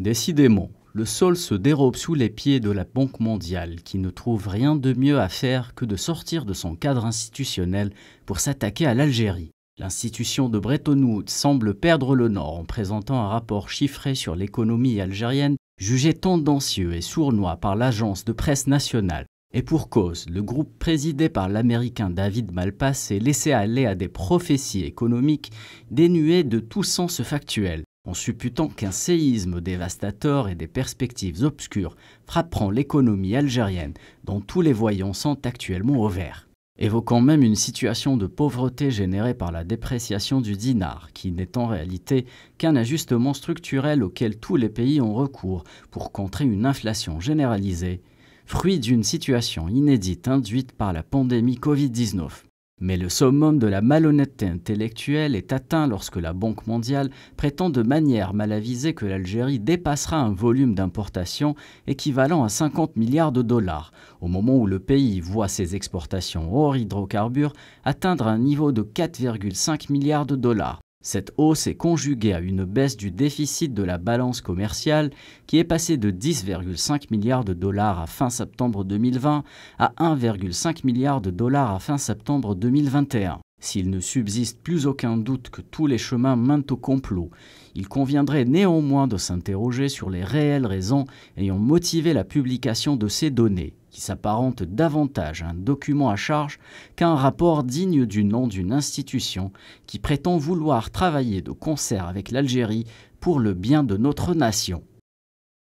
Décidément, le sol se dérobe sous les pieds de la Banque mondiale, qui ne trouve rien de mieux à faire que de sortir de son cadre institutionnel pour s'attaquer à l'Algérie. L'institution de Bretton Woods semble perdre le nord en présentant un rapport chiffré sur l'économie algérienne jugé tendancieux et sournois par l'agence de presse nationale. Et pour cause, le groupe présidé par l'Américain David Malpass est laissé aller à des prophéties économiques dénuées de tout sens factuel en supputant qu'un séisme dévastateur et des perspectives obscures frapperont l'économie algérienne dont tous les voyants sont actuellement au vert. Évoquant même une situation de pauvreté générée par la dépréciation du dinar, qui n'est en réalité qu'un ajustement structurel auquel tous les pays ont recours pour contrer une inflation généralisée, fruit d'une situation inédite induite par la pandémie Covid-19. Mais le summum de la malhonnêteté intellectuelle est atteint lorsque la Banque mondiale prétend de manière mal avisée que l'Algérie dépassera un volume d'importation équivalent à 50 milliards de dollars, au moment où le pays voit ses exportations hors hydrocarbures atteindre un niveau de 4,5 milliards de dollars, cette hausse est conjuguée à une baisse du déficit de la balance commerciale qui est passée de 10,5 milliards de dollars à fin septembre 2020 à 1,5 milliard de dollars à fin septembre 2021. S'il ne subsiste plus aucun doute que tous les chemins mènent au complot, il conviendrait néanmoins de s'interroger sur les réelles raisons ayant motivé la publication de ces données, qui s'apparentent davantage à un document à charge qu'à un rapport digne du nom d'une institution qui prétend vouloir travailler de concert avec l'Algérie pour le bien de notre nation.